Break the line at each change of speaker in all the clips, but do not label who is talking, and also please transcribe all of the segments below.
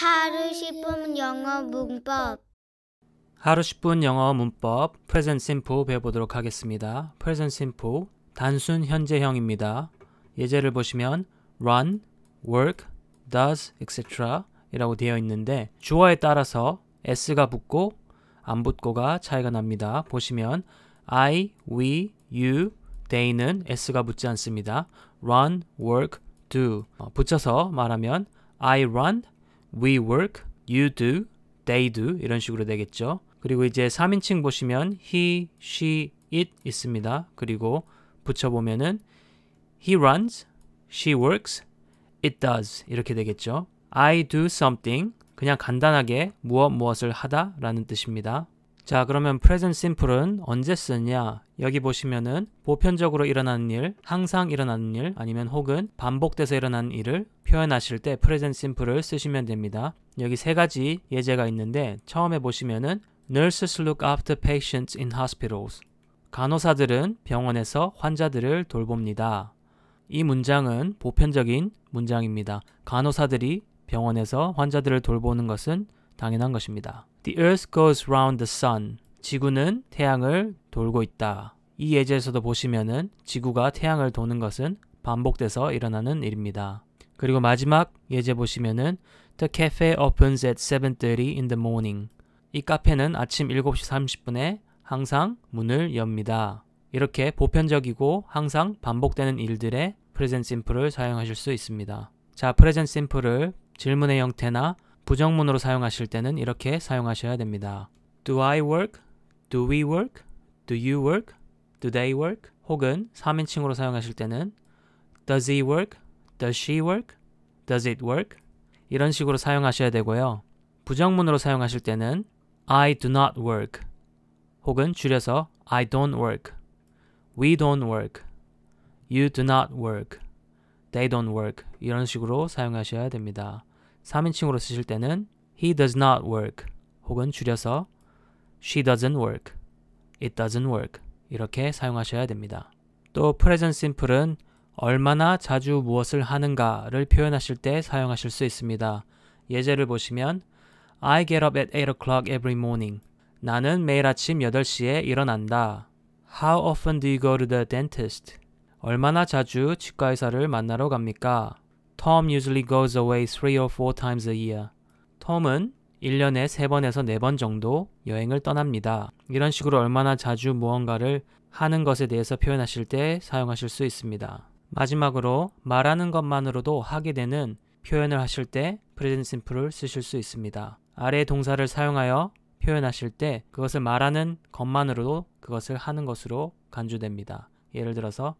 하루 10분 영어 문법 하루 10분 영어 문법 present simple 배워보도록 하겠습니다. present simple 단순 현재형입니다. 예제를 보시면 run, work, does, etc. 이라고 되어 있는데 주어에 따라서 s가 붙고 안 붙고가 차이가 납니다. 보시면 I, we, you, they는 s가 붙지 않습니다. run, work, do 어, 붙여서 말하면 I run, we work, you do, they do 이런 식으로 되겠죠. 그리고 이제 3인칭 보시면 he, she, it 있습니다. 그리고 붙여보면은 he runs, she works, it does 이렇게 되겠죠. I do something 그냥 간단하게 무엇 무엇을 하다 라는 뜻입니다. 자 그러면 present simple은 언제 쓰냐 여기 보시면은 보편적으로 일어나는 일, 항상 일어나는 일 아니면 혹은 반복돼서 일어나는 일을 표현하실 때 present simple을 쓰시면 됩니다. 여기 세 가지 예제가 있는데 처음에 보시면은 nurses look after patients in hospitals 간호사들은 병원에서 환자들을 돌봅니다. 이 문장은 보편적인 문장입니다. 간호사들이 병원에서 환자들을 돌보는 것은 당연한 것입니다. The Earth goes round the sun. 지구는 태양을 돌고 있다. 이 예제에서도 보시면은 지구가 태양을 도는 것은 반복돼서 일어나는 일입니다. 그리고 마지막 예제 보시면은 The cafe opens at 7:30 in the morning. 이 카페는 아침 7시 30분에 항상 문을 엽니다. 이렇게 보편적이고 항상 반복되는 일들의 프레젠트 심플을 사용하실 수 있습니다. 자, 프레젠트 심플을 질문의 형태나 부정문으로 사용하실 때는 이렇게 사용하셔야 됩니다. Do I work? Do we work? Do you work? Do they work? 혹은 3인칭으로 사용하실 때는 Does he work? Does she work? Does it work? 이런 식으로 사용하셔야 되고요. 부정문으로 사용하실 때는 I do not work 혹은 줄여서 I don't work, we don't work, you do not work, they don't work 이런 식으로 사용하셔야 됩니다. 3인칭으로 쓰실 때는 he does not work 혹은 줄여서 she doesn't work, it doesn't work 이렇게 사용하셔야 됩니다. 또 present simple은 얼마나 자주 무엇을 하는가를 표현하실 때 사용하실 수 있습니다. 예제를 보시면 I get up at 8 o'clock every morning. 나는 매일 아침 8시에 일어난다. How often do you go to the dentist? 얼마나 자주 치과 의사를 만나러 갑니까? Tom usually goes away three or four times a year. Tom은 1년에 3번에서 4번 정도 여행을 떠납니다. 이런 식으로 얼마나 자주 무언가를 하는 것에 대해서 표현하실 때 사용하실 수 있습니다. 마지막으로 말하는 것만으로도 하게 되는 표현을 하실 때 프레젠트 심플을 쓰실 수 있습니다. 아래 동사를 사용하여 표현하실 때 그것을 말하는 것만으로도 그것을 하는 것으로 간주됩니다. 예를 들어서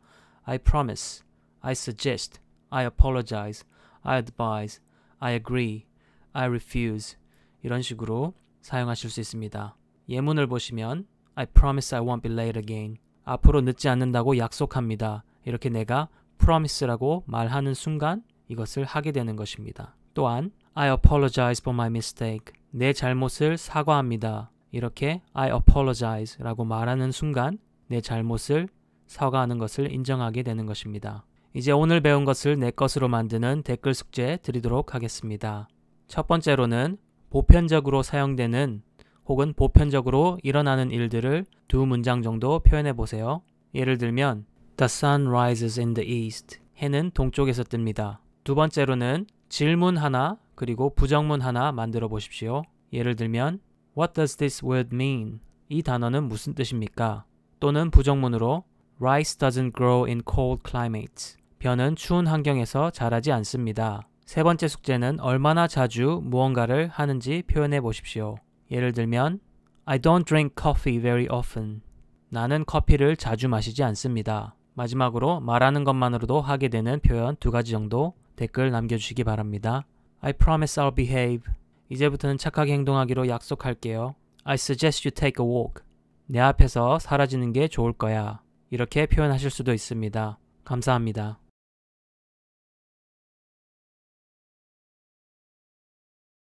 I promise, I suggest, I apologize, I advise, I agree, I refuse 이런 식으로 사용하실 수 있습니다. 예문을 보시면 I promise I won't be late again. 앞으로 늦지 않는다고 약속합니다. 이렇게 내가 promise라고 말하는 순간 이것을 하게 되는 것입니다. 또한 I apologize for my mistake. 내 잘못을 사과합니다. 이렇게 I apologize라고 말하는 순간 내 잘못을 사과하는 것을 인정하게 되는 것입니다. 이제 오늘 배운 것을 내 것으로 만드는 댓글 숙제 드리도록 하겠습니다. 첫 번째로는 보편적으로 사용되는 혹은 보편적으로 일어나는 일들을 두 문장 정도 표현해 보세요. 예를 들면 The sun rises in the east. 해는 동쪽에서 뜹니다. 두 번째로는 질문 하나 그리고 부정문 하나 만들어 보십시오. 예를 들면 What does this word mean? 이 단어는 무슨 뜻입니까? 또는 부정문으로 Rice doesn't grow in cold climates. 변은 추운 환경에서 자라지 않습니다. 세 번째 숙제는 얼마나 자주 무언가를 하는지 표현해 보십시오. 예를 들면 I don't drink coffee very often. 나는 커피를 자주 마시지 않습니다. 마지막으로 말하는 것만으로도 하게 되는 표현 두 가지 정도 댓글 남겨주시기 바랍니다. I promise I'll behave. 이제부터는 착하게 행동하기로 약속할게요. I suggest you take a walk. 내 앞에서 사라지는 게 좋을 거야. 이렇게 표현하실 수도 있습니다. 감사합니다.